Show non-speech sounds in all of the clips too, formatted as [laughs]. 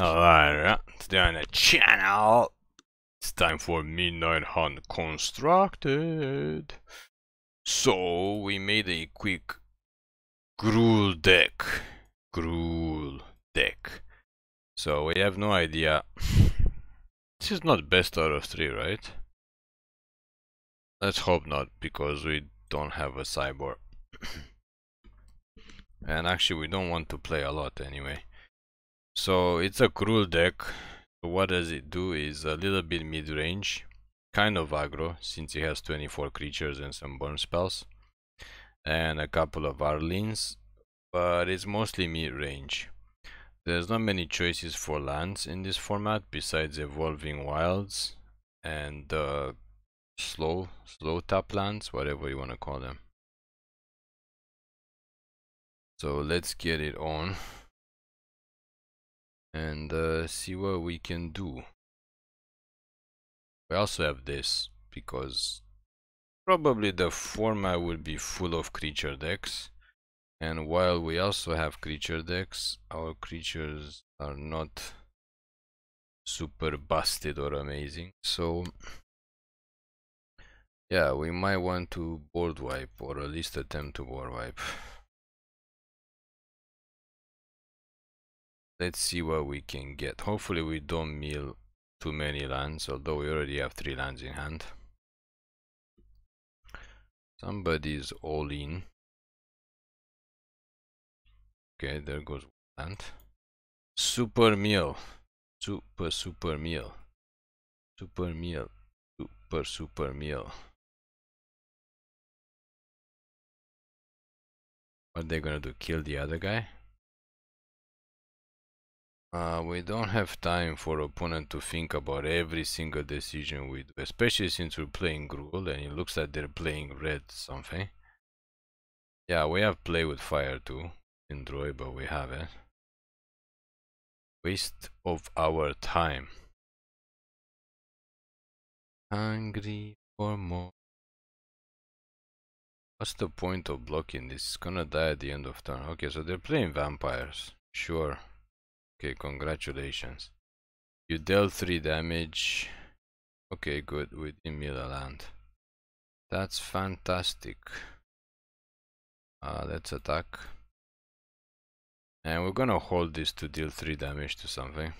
Alright, today on the channel, it's time for Midnight Hunt Constructed. So, we made a quick gruel deck. Gruel deck. So, we have no idea. [sighs] this is not best out of three, right? Let's hope not, because we don't have a cyborg. [coughs] and actually, we don't want to play a lot anyway. So it's a cruel deck. What does it do is a little bit mid-range, kind of aggro since it has 24 creatures and some burn spells and a couple of Arlins, but it's mostly mid-range. There's not many choices for lands in this format besides evolving wilds and uh, slow, slow tap lands, whatever you want to call them. So let's get it on and uh, see what we can do. We also have this because probably the format will be full of creature decks and while we also have creature decks our creatures are not super busted or amazing so yeah we might want to board wipe or at least attempt to board wipe Let's see what we can get. Hopefully we don't mill too many lands, although we already have three lands in hand. Somebody's all in. Okay, there goes one land. Super meal. Super, super meal. Super meal. Super, super meal. What are they gonna do? Kill the other guy? Uh, we don't have time for opponent to think about every single decision we do, especially since we're playing Gruul and it looks like they're playing red something. Yeah, we have play with fire too in Droid, but we haven't. Waste of our time. Hungry for more. What's the point of blocking this? It's gonna die at the end of turn. Okay, so they're playing vampires. Sure. Okay, congratulations. You dealt 3 damage. Okay, good, with Emilia land. That's fantastic. Uh, let's attack. And we're gonna hold this to deal 3 damage to something.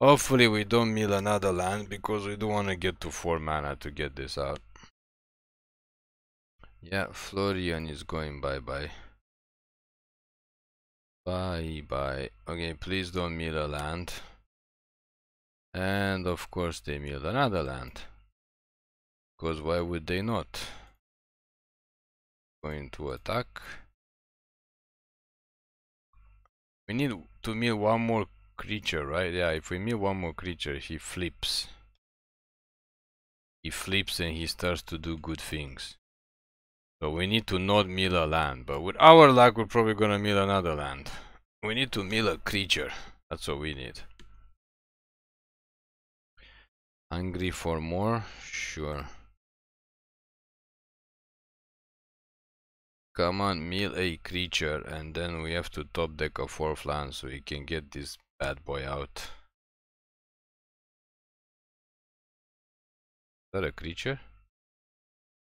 Hopefully we don't mill another land because we do not want to get to 4 mana to get this out. Yeah, Florian is going bye-bye. Bye bye. Okay, please don't mill a land. And of course they mill another land. Because why would they not? Going to attack. We need to mill one more creature, right? Yeah, if we mill one more creature, he flips. He flips and he starts to do good things. So we need to not mill a land, but with our luck we're probably gonna mill another land. We need to mill a creature. That's what we need. Hungry for more? Sure. Come on, mill a creature and then we have to top deck a 4th land so we can get this bad boy out. Is that a creature?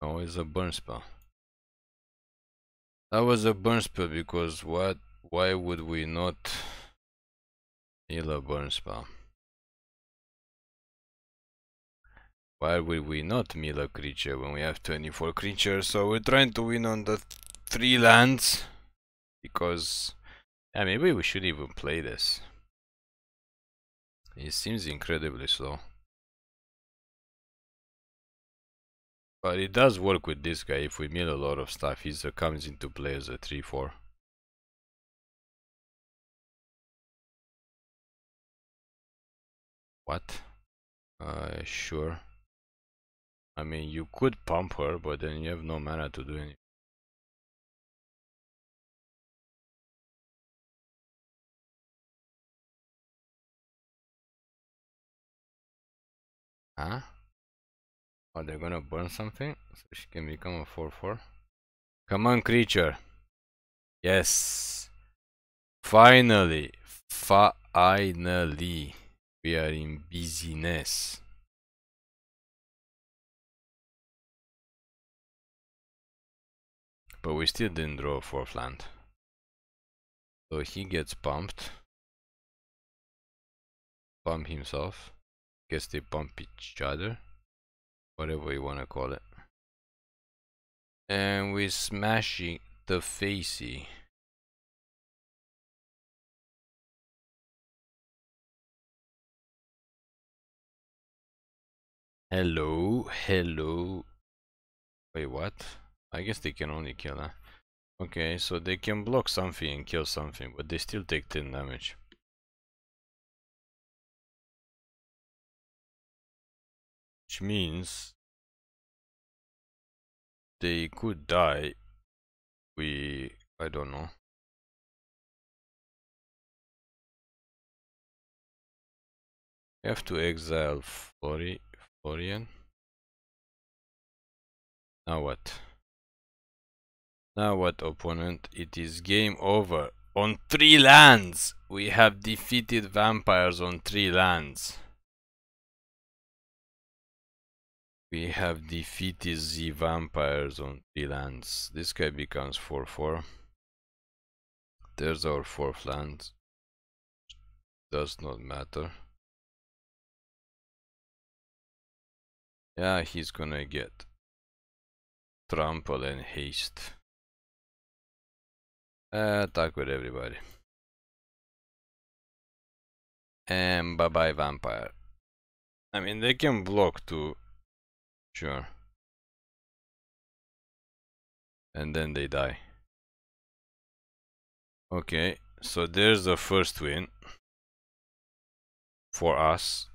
No, it's a burn spell. That was a burn spell because what? Why would we not heal a burn spell? Why would we not mill a creature when we have 24 creatures? So we're trying to win on the three lands because yeah, maybe we should even play this. It seems incredibly slow. But it does work with this guy. If we mill a lot of stuff, he comes into play as a 3-4. What? Uh, sure. I mean, you could pump her, but then you have no mana to do anything. Huh? Are they gonna burn something? So she can become a 4-4. Come on, creature. Yes. Finally. Finally. We are in business. But we still didn't draw a fourth land. So he gets pumped. Pump himself. Guess they pump each other whatever you want to call it and we're smashing the facey hello hello wait what I guess they can only kill that okay so they can block something and kill something but they still take 10 damage which means they could die we I don't know we have to exile Flori Florian now what now what opponent it is game over on three lands we have defeated vampires on three lands We have defeated the vampires on three lands. This guy becomes 4-4. There's our fourth land. Does not matter. Yeah, he's gonna get trample and haste. attack with everybody. And bye bye vampire. I mean, they can block too. Sure. And then they die. Okay, so there's the first win for us.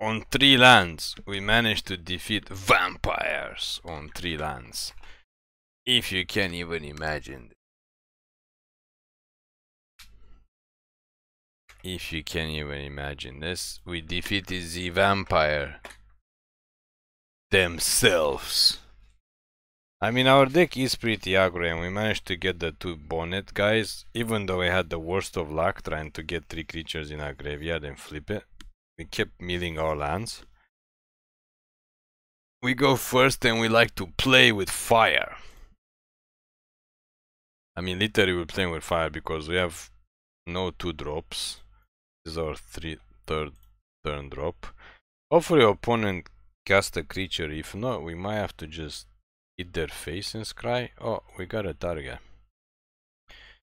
On three lands, we managed to defeat vampires on three lands. If you can even imagine. If you can even imagine this, we defeated the vampire themselves. I mean, our deck is pretty aggro and we managed to get the two bonnet guys, even though we had the worst of luck trying to get three creatures in our graveyard and flip it. We kept milling our lands. We go first and we like to play with fire. I mean, literally we're playing with fire because we have no two drops. This is our three, third turn drop. Hopefully opponent cast a creature. If not, we might have to just hit their face and scry. Oh, we got a target.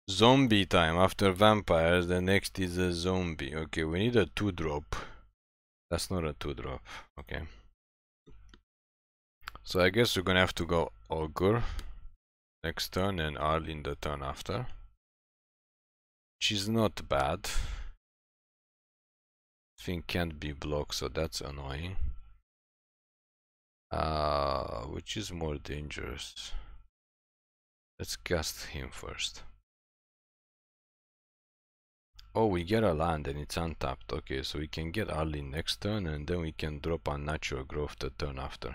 Zombie time. After vampires, the next is a zombie. Okay, we need a 2-drop. That's not a 2-drop. Okay. So I guess we're gonna have to go Ogre next turn and in the turn after. Which is not bad. Thing can't be blocked, so that's annoying. Uh, which is more dangerous? Let's cast him first. Oh, we get a land and it's untapped. Okay, so we can get early next turn and then we can drop a natural growth the turn after.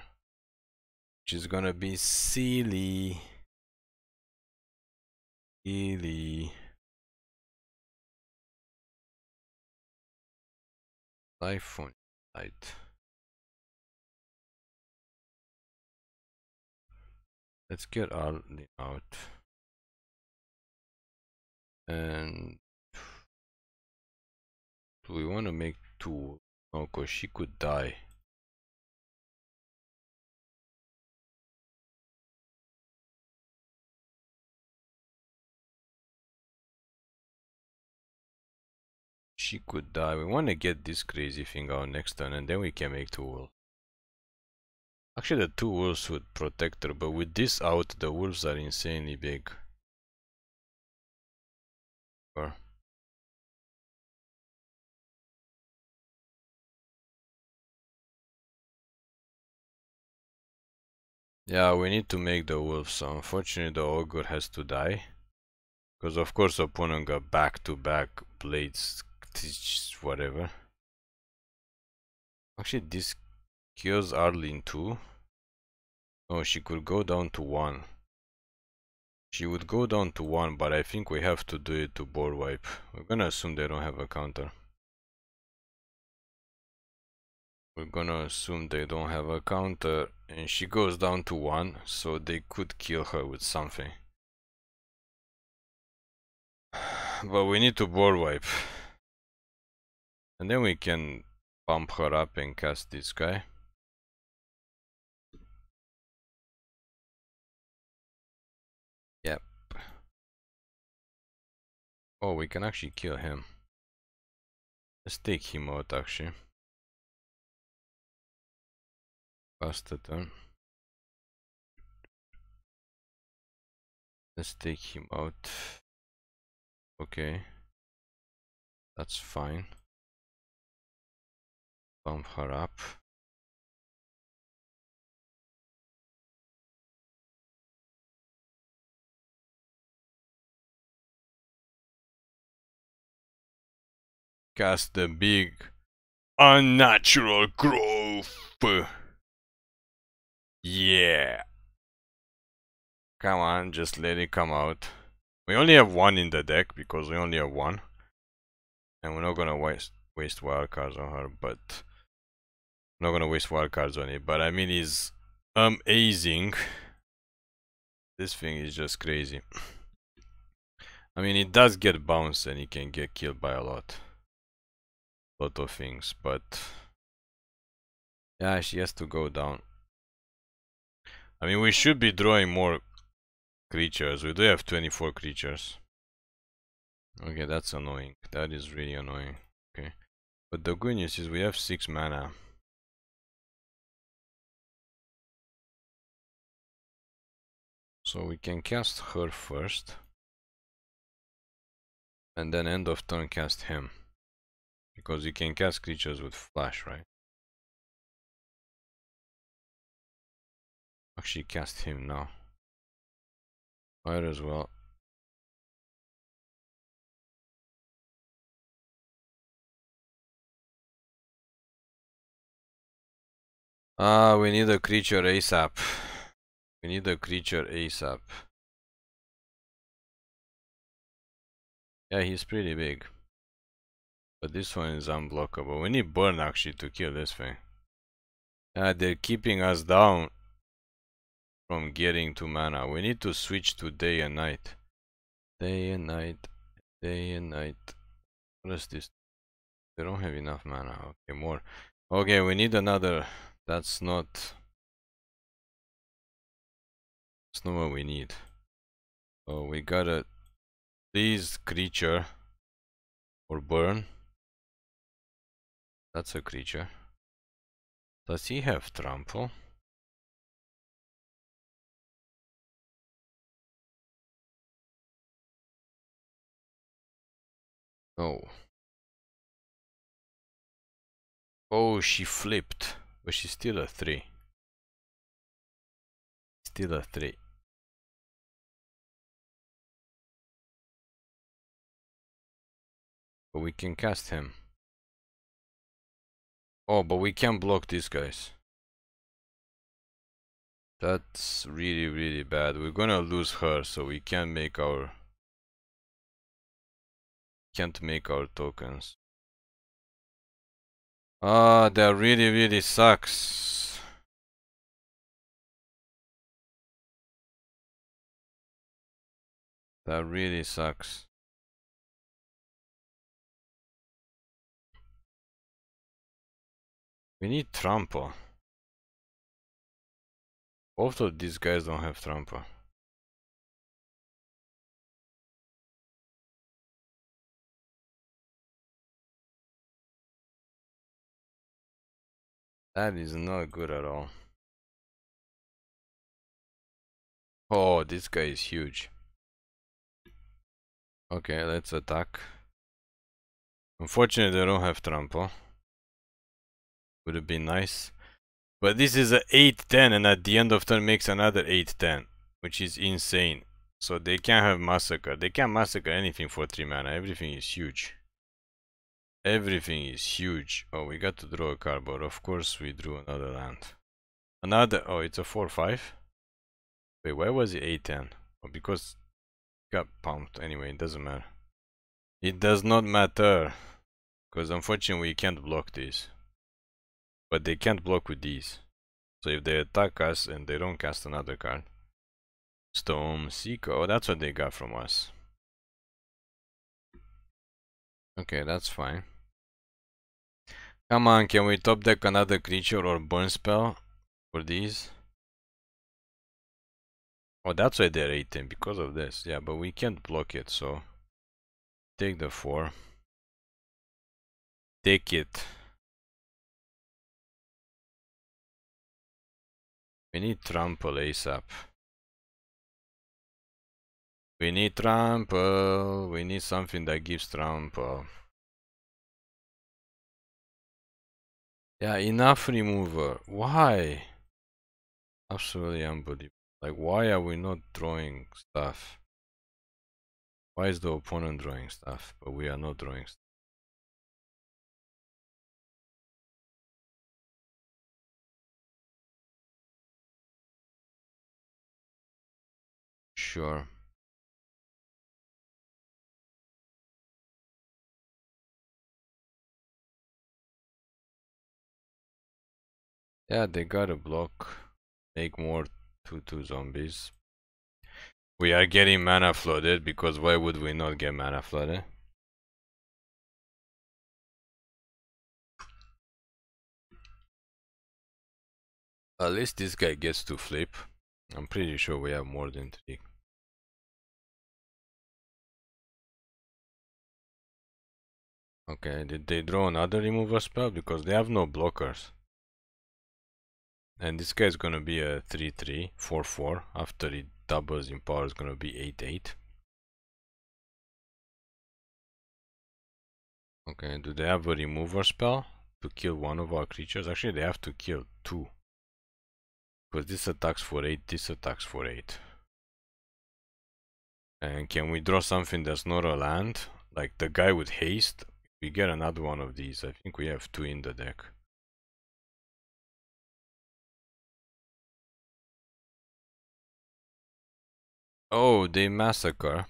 Which is gonna be silly. Silly. iPhone light. let's get our out and do we want to make two no oh, cause she could die she could die we want to get this crazy thing out next turn and then we can make two Actually, the two wolves would protect her, but with this out, the wolves are insanely big. Or Yeah, we need to make the wolves. So unfortunately, the ogre has to die. Because, of course, opponent got back-to-back -back blades, whatever. Actually, this kills Arlene too. Oh, she could go down to 1. She would go down to 1, but I think we have to do it to board wipe. We're gonna assume they don't have a counter. We're gonna assume they don't have a counter, and she goes down to 1, so they could kill her with something. [sighs] But we need to board wipe. And then we can pump her up and cast this guy. Oh, we can actually kill him. Let's take him out actually. Bastard, huh? Eh? Let's take him out. Okay. That's fine. Bump her up. cast the big unnatural growth. Yeah. Come on, just let it come out. We only have one in the deck because we only have one. And we're not gonna waste waste wild cards on her, but not gonna waste wild cards on it. But I mean he's amazing. This thing is just crazy. I mean it does get bounced and it can get killed by a lot lot of things, but yeah, she has to go down. I mean, we should be drawing more creatures. We do have 24 creatures. Okay, that's annoying. That is really annoying. Okay. But the good news is we have 6 mana. So we can cast her first. And then end of turn cast him. Because you can cast creatures with flash, right? Actually cast him now. Might as well. Ah, we need a creature ASAP. We need a creature ASAP. Yeah, he's pretty big. But this one is unblockable. We need burn actually to kill this thing. Uh, they're keeping us down from getting to mana. We need to switch to day and night. Day and night. Day and night. What is this? They don't have enough mana. Okay, more. Okay, we need another. That's not... That's not what we need. So oh, we gotta... These creature... Or burn. That's a creature. Does he have trample? No. Oh. oh, she flipped, but she's still a 3. Still a 3. But we can cast him. Oh, but we can not block these guys. That's really, really bad. We're gonna lose her, so we can't make our... Can't make our tokens. Ah, that really, really sucks. That really sucks. We need trampa. Both of these guys don't have trampa. That is not good at all. Oh, this guy is huge. Okay, let's attack. Unfortunately, they don't have trample. Would have been nice. But this is an 8-10 and at the end of turn makes another 8-10. Which is insane. So they can't have massacre. They can't massacre anything for 3 mana. Everything is huge. Everything is huge. Oh, we got to draw a card, but of course we drew another land. Another... Oh, it's a 4-5? Wait, why was it 8-10? Oh, because it got pumped. Anyway, it doesn't matter. It does not matter. Because unfortunately we can't block this. But they can't block with these. So if they attack us and they don't cast another card. Storm Seeker. Oh, that's what they got from us. Okay, that's fine. Come on, can we top deck another creature or burn spell for these? Oh, that's why they're 18, because of this. Yeah, but we can't block it, so... Take the 4. Take it. We need trample ASAP. We need trample. We need something that gives trample. Yeah, enough remover. Why? Absolutely unbelievable. Like, why are we not drawing stuff? Why is the opponent drawing stuff, but we are not drawing stuff? sure. Yeah, they got a block. Make more 2-2 zombies. We are getting mana flooded because why would we not get mana flooded? At least this guy gets to flip. I'm pretty sure we have more than 3. Okay, did they draw another remover spell? Because they have no blockers. And this guy is gonna be a 3-3, 4-4. After it doubles in power, it's gonna be 8-8. Okay, do they have a remover spell to kill one of our creatures? Actually, they have to kill two. Because this attacks for 8, this attacks for 8. And can we draw something that's not a land? Like the guy with haste, we get another one of these. I think we have two in the deck. Oh, they massacre.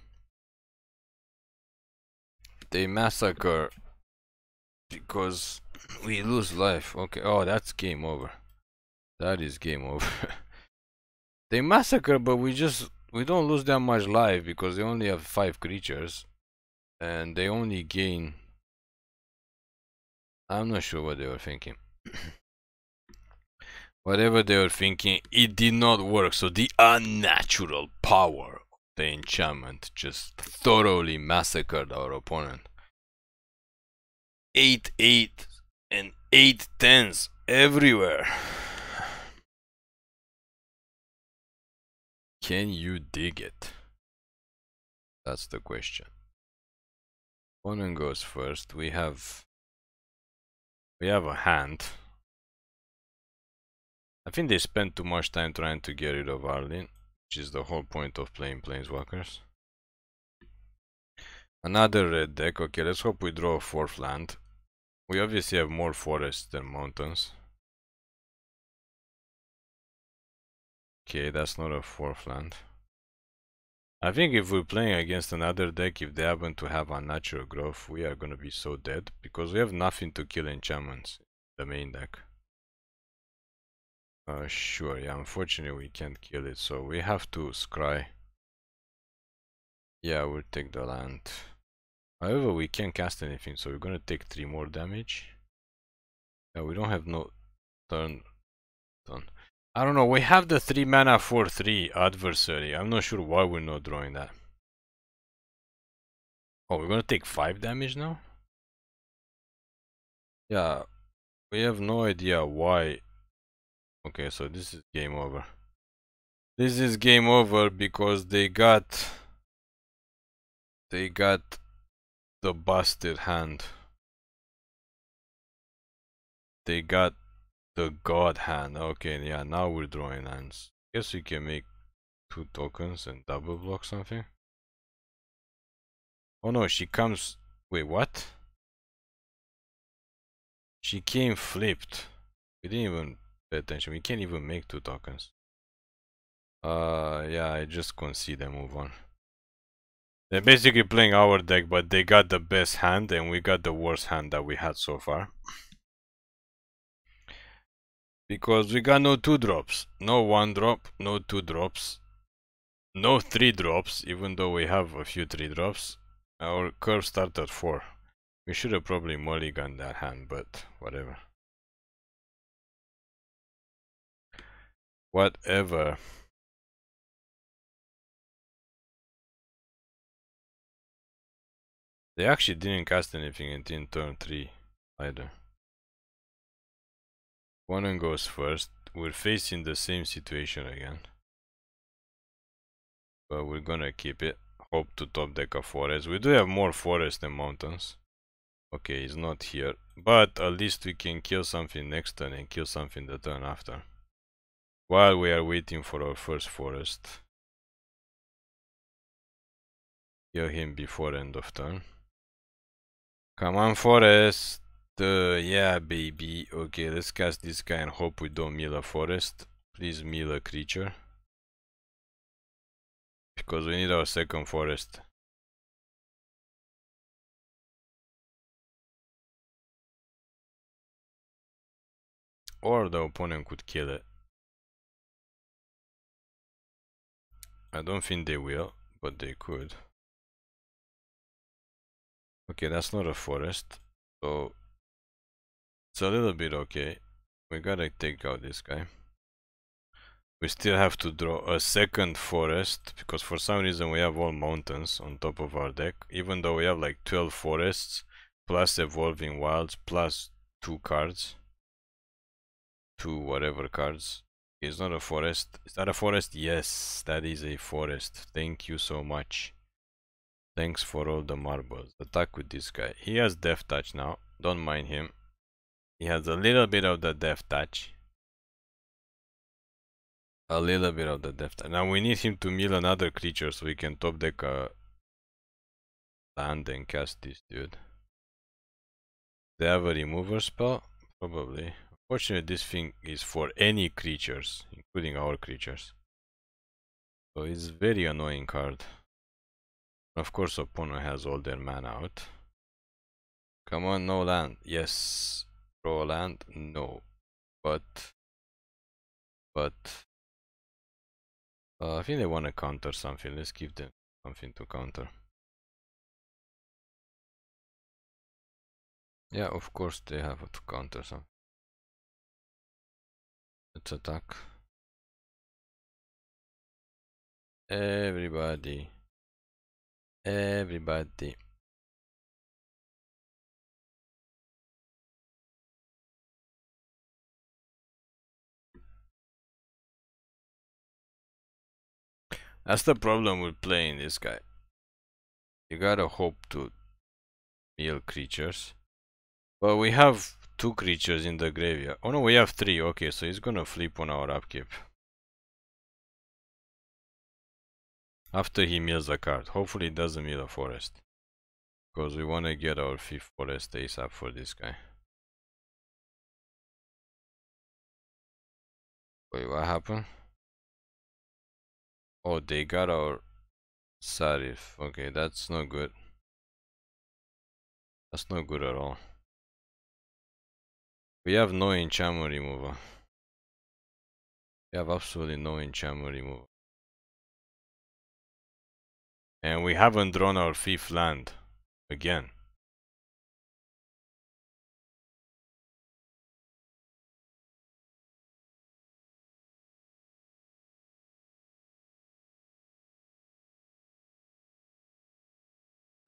They massacre because we lose life. Okay, oh, that's game over. That is game over. [laughs] they massacre, but we just, we don't lose that much life because they only have five creatures and they only gain I'm not sure what they were thinking. [clears throat] Whatever they were thinking, it did not work. So the unnatural power of the enchantment just thoroughly massacred our opponent. 8 8 and 8 tens everywhere. [sighs] Can you dig it? That's the question. Opponent goes first. We have we have a hand. I think they spent too much time trying to get rid of Arlene, which is the whole point of playing Planeswalkers. Another red deck. Okay, let's hope we draw a fourth land. We obviously have more forests than mountains. Okay, that's not a fourth land. I think if we're playing against another deck, if they happen to have unnatural growth, we are gonna be so dead because we have nothing to kill enchantments the main deck. Uh, sure, yeah, unfortunately we can't kill it, so we have to scry. Yeah, we'll take the land. However, we can't cast anything, so we're gonna take 3 more damage. Yeah, we don't have no turn. turn. I don't know, we have the 3 mana 4-3 adversary. I'm not sure why we're not drawing that. Oh, we're gonna take 5 damage now? Yeah, we have no idea why. Okay, so this is game over. This is game over because they got... They got the busted hand. They got the god hand. Okay, yeah, now we're drawing hands. Guess we can make two tokens and double block something. Oh no, she comes... Wait, what? She came flipped. We didn't even pay attention. We can't even make two tokens. Uh, yeah, I just concede and move on. They're basically playing our deck, but they got the best hand and we got the worst hand that we had so far. Because we got no two drops. No one drop, no two drops. No three drops, even though we have a few three drops. Our curve started at four. We should have probably mulliganed that hand, but whatever. Whatever. They actually didn't cast anything in turn 3 either. Quanon goes first. We're facing the same situation again. But we're gonna keep it. Hope to top deck a forest. We do have more forest than mountains. Okay, it's not here. But at least we can kill something next turn and kill something the turn after. While we are waiting for our first forest. Kill him before end of turn. Come on, forest! Uh, yeah, baby. Okay, let's cast this guy and hope we don't mill a forest. Please mill a creature. Because we need our second forest. Or the opponent could kill it. I don't think they will, but they could. Okay, that's not a forest. So it's a little bit okay. We gotta take out this guy. We still have to draw a second forest, because for some reason we have all mountains on top of our deck, even though we have like 12 forests, plus evolving wilds, plus 2 cards. 2 whatever cards. It's not a forest. Is that a forest? Yes, that is a forest. Thank you so much. Thanks for all the marbles. Attack with this guy. He has death touch now. Don't mind him. He has a little bit of the death touch. A little bit of the death touch. Now we need him to mill another creature so we can top deck a uh, land and cast this dude. They have a remover spell? Probably. Fortunately, this thing is for any creatures, including our creatures. So it's very annoying card. Of course, opponent has all their mana out. Come on, no land. Yes a land? No. But... But... Uh, I think they want to counter something. Let's give them something to counter. Yeah, of course they have to counter some. Let's attack. Everybody. Everybody. That's the problem with playing this guy. You gotta hope to heal creatures. But we have two creatures in the graveyard. Oh no, we have three. Okay, so he's gonna flip on our upkeep. After he mills a card. Hopefully it doesn't mill a forest. Because we wanna get our fifth forest ace up for this guy. Wait, what happened? Oh, they got our Sarif. Okay, that's not good. That's not good at all. We have no enchantment remover. We have absolutely no enchantment remover. And we haven't drawn our fifth land again.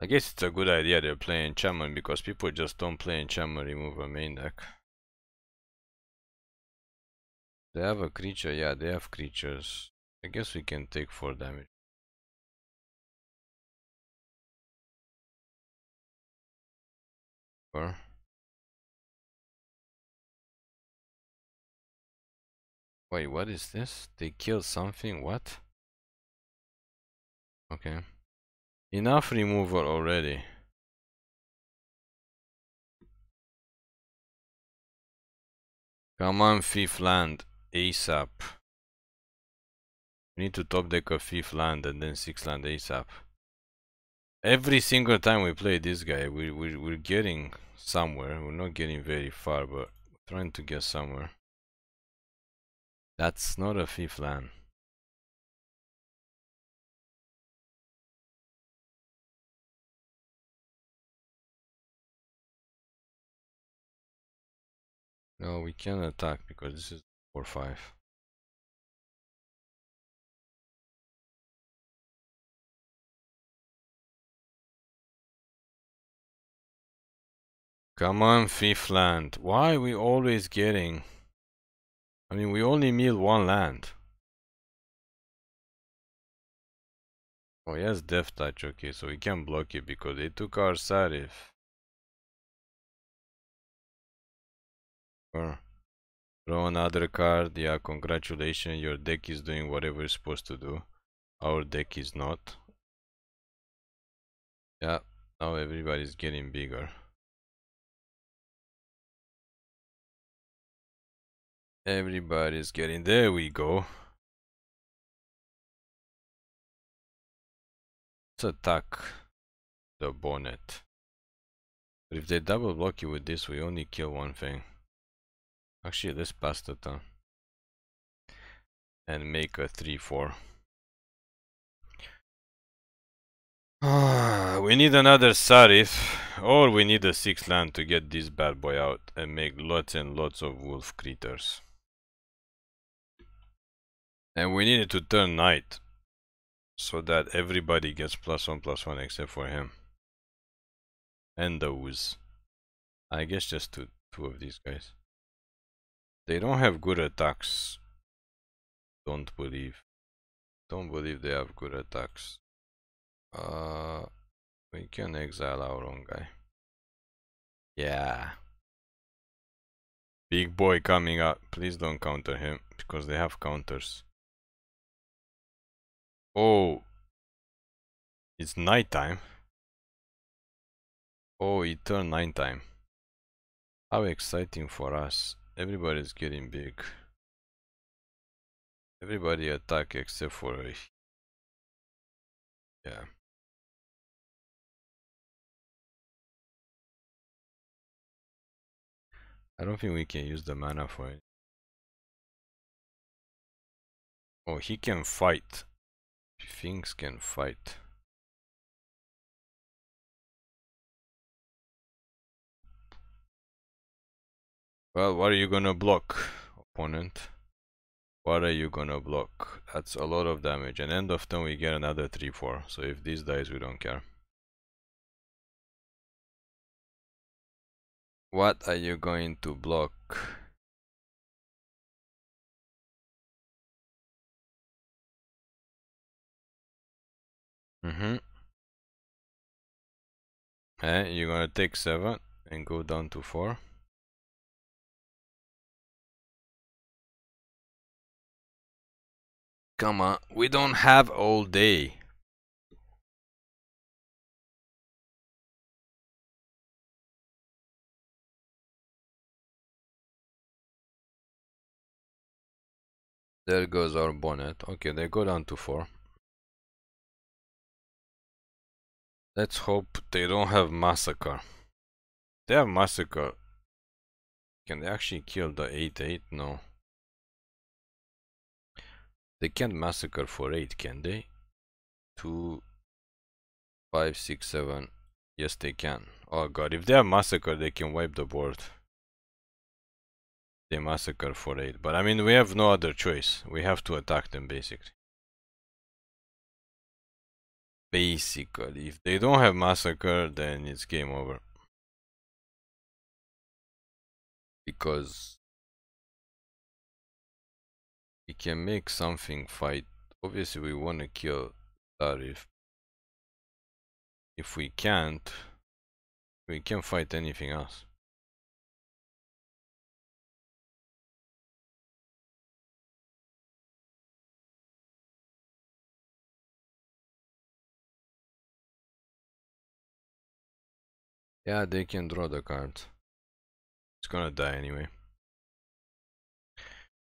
I guess it's a good idea they're playing Chamon because people just don't play in remove a main deck. They have a creature, yeah, they have creatures. I guess we can take 4 damage. Four. Wait, what is this? They killed something? What? Okay. Enough removal already. Come on, fifth land, ASAP. We need to top deck a fifth land and then sixth land ASAP. Every single time we play this guy, we, we, we're getting somewhere. We're not getting very far, but trying to get somewhere. That's not a fifth land. No, we can attack because this is 4-5. Come on, fifth land. Why we always getting... I mean, we only need one land. Oh, yes, death touch, okay, so we can block it because they took our Sarif. draw another card. Yeah, congratulations. Your deck is doing whatever it's supposed to do. Our deck is not. Yeah, now everybody's getting bigger. Everybody's getting there we go. Let's attack the bonnet. But if they double block you with this, we only kill one thing. Actually, let's pass it on. And make a 3-4. Ah, we need another Sarif, or we need a 6 land to get this bad boy out and make lots and lots of wolf critters. And we needed to turn Knight, so that everybody gets plus 1 plus 1 except for him. And the Ooze. I guess just two, two of these guys. They don't have good attacks. Don't believe. Don't believe they have good attacks. Uh, we can exile our own guy. Yeah. Big boy coming up. Please don't counter him, because they have counters. Oh. It's night time. Oh, it turned night time. How exciting for us. Everybody's getting big. Everybody attack except for a... Yeah. I don't think we can use the mana for it. Oh, he can fight. Things can fight. Well, what are you gonna block, opponent? What are you gonna block? That's a lot of damage. And end of turn we get another 3-4. So if this dies, we don't care. What are you going to block? Mm-hmm. And eh, you're gonna take 7 and go down to 4. comma, we don't have all day. There goes our bonnet. Okay, they go down to 4. Let's hope they don't have massacre. They have massacre. Can they actually kill the 8-8? No. They can't massacre for 8, can they? 2, 5, 6, 7. Yes, they can. Oh god, if they are massacre, they can wipe the board. They massacre for 8. But I mean, we have no other choice. We have to attack them, basically. Basically, if they don't have massacre, then it's game over. Because we can make something fight. Obviously, we want to kill Tarif. If we can't, we can fight anything else. Yeah, they can draw the cards. It's gonna die anyway.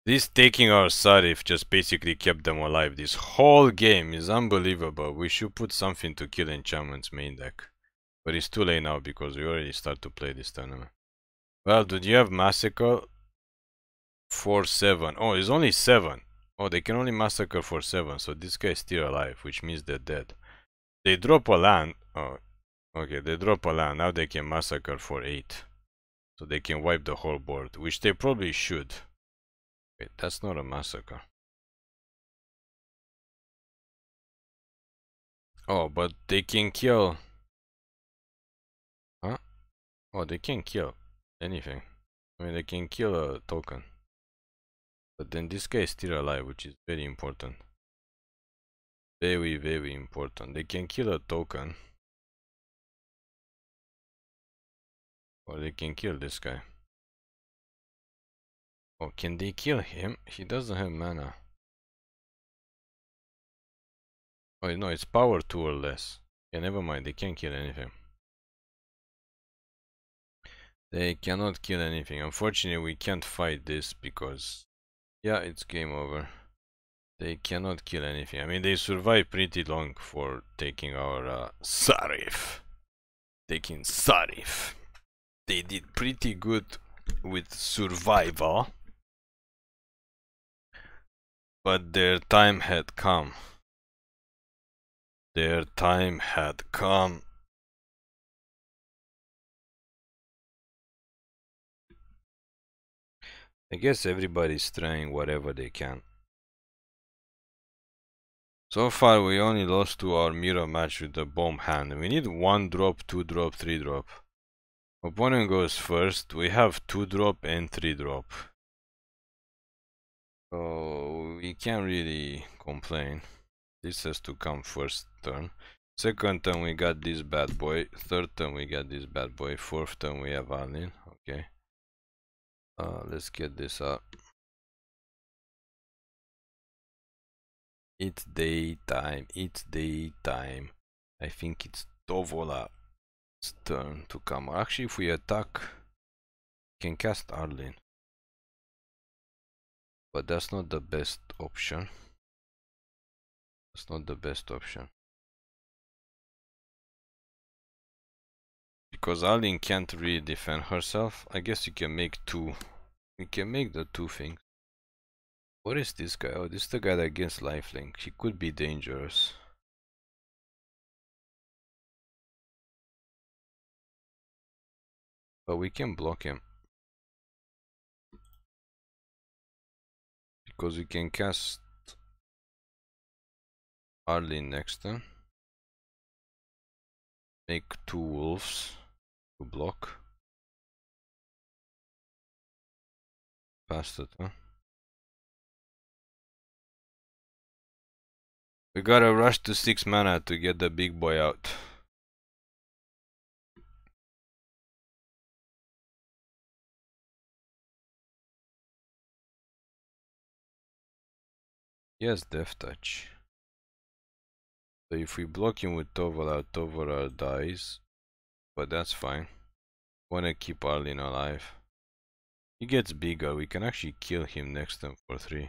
This taking our Sarif just basically kept them alive. This whole game is unbelievable. We should put something to kill enchantments main deck. But it's too late now because we already start to play this tournament. Well, do you have Massacre? four 7. Oh, it's only 7. Oh, they can only massacre for 7. So this guy is still alive, which means they're dead. They drop a land. Oh, okay. They drop a land. Now they can massacre for 8. So they can wipe the whole board, which they probably should. Wait, that's not a massacre. Oh, but they can kill. Huh? Oh, they can kill anything. I mean, they can kill a token. But then this guy is still alive, which is very important. Very, very important. They can kill a token. Or they can kill this guy. Oh, can they kill him? He doesn't have mana. Oh, no, it's power 2 or less. Yeah, never mind, they can't kill anything. They cannot kill anything. Unfortunately, we can't fight this because... Yeah, it's game over. They cannot kill anything. I mean, they survive pretty long for taking our uh, Sarif. Taking Sarif. They did pretty good with survival. But their time had come. Their time had come. I guess everybody's trying whatever they can. So far we only lost to our mirror match with the bomb hand. We need 1 drop, 2 drop, 3 drop. Opponent goes first, we have 2 drop and 3 drop. So we can't really complain. This has to come first turn. Second turn we got this bad boy. Third turn we got this bad boy. Fourth turn we have Arlin. Okay. Uh, let's get this up. It's daytime. It's daytime. I think it's Tovola's turn to come. Actually, if we attack, we can cast Arlin but that's not the best option that's not the best option because Alin can't really defend herself I guess you can make two you can make the two things what is this guy? Oh, this is the guy that gains lifelink. He could be dangerous. But we can block him. because you can cast hardly next turn make two wolves to block past it huh we gotta rush to 6 mana to get the big boy out Yes, death touch. So if we block him with Tovara, uh, Tovara uh, dies. But that's fine. Wanna keep Arlene alive. He gets bigger, we can actually kill him next turn for 3.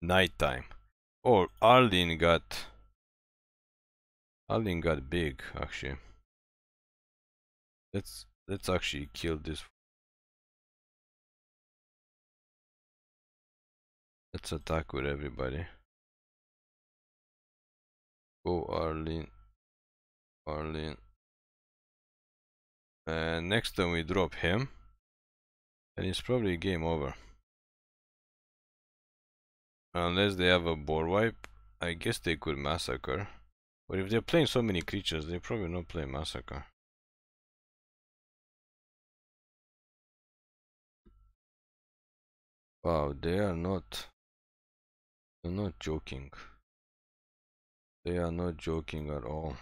Nighttime. Oh, Arlene got... Arlene got big, actually. Let's, let's actually kill this Let's attack with everybody. Go Arlene. Arlene. And uh, next time we drop him. And it's probably game over. Unless they have a board wipe. I guess they could massacre. But if they're playing so many creatures, they probably not play massacre. Wow, they are not I'm not joking. They are not joking at all.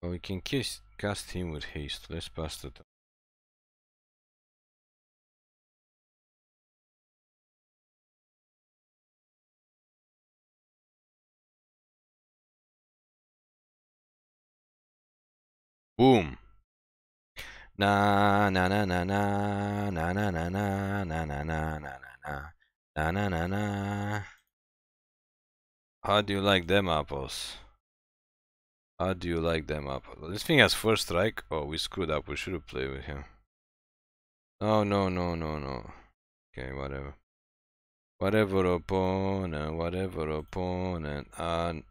Well, we can cast, cast him with haste. Let's pass it. Boom! na na na na na na na na na na na na na na na na na How do you like them apples? How do you like them apples? This thing has first strike. Oh, we screwed up. We should have played with him. No, no, no, no, no. Okay, whatever. Whatever opponent, whatever opponent, and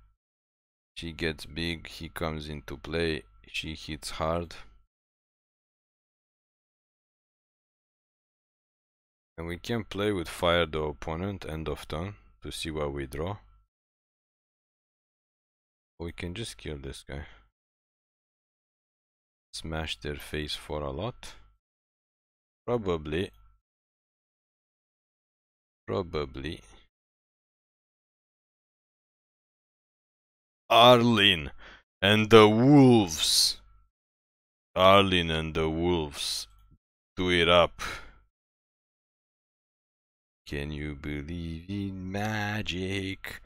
she gets big, he comes into play, she hits hard. And we can play with fire the opponent end of turn to see what we draw. we can just kill this guy. Smash their face for a lot. Probably. Probably. Arlin and the wolves. Arlin and the wolves. Do it up. Can you believe in magic?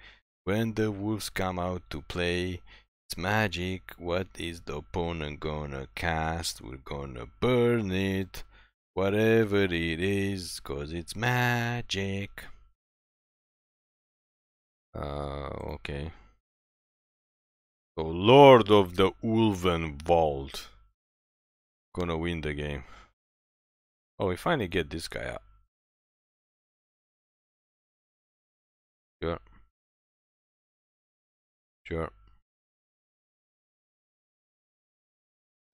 When the wolves come out to play, it's magic. What is the opponent gonna cast? We're gonna burn it. Whatever it is, cause it's magic. Uh, okay. So Lord of the Vault Gonna win the game. Oh, we finally get this guy out. Sure. Sure.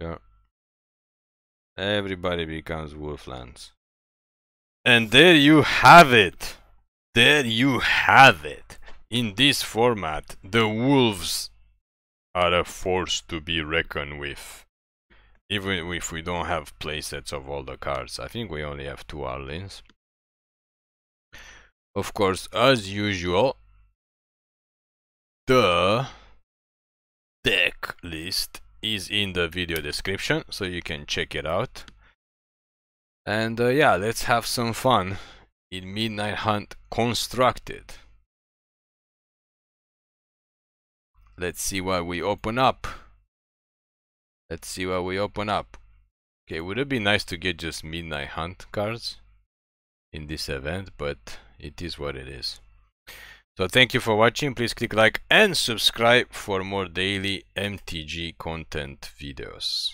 Sure. Everybody becomes Wolflands. And there you have it. There you have it. In this format, the wolves are a force to be reckoned with. Even if we don't have playsets of all the cards. I think we only have two Arlins. Of course, as usual, the deck list is in the video description, so you can check it out. And uh, yeah, let's have some fun in Midnight Hunt Constructed. Let's see what we open up. Let's see what we open up. Okay, would it be nice to get just Midnight Hunt cards in this event, but it is what it is. So thank you for watching. Please click like and subscribe for more daily MTG content videos.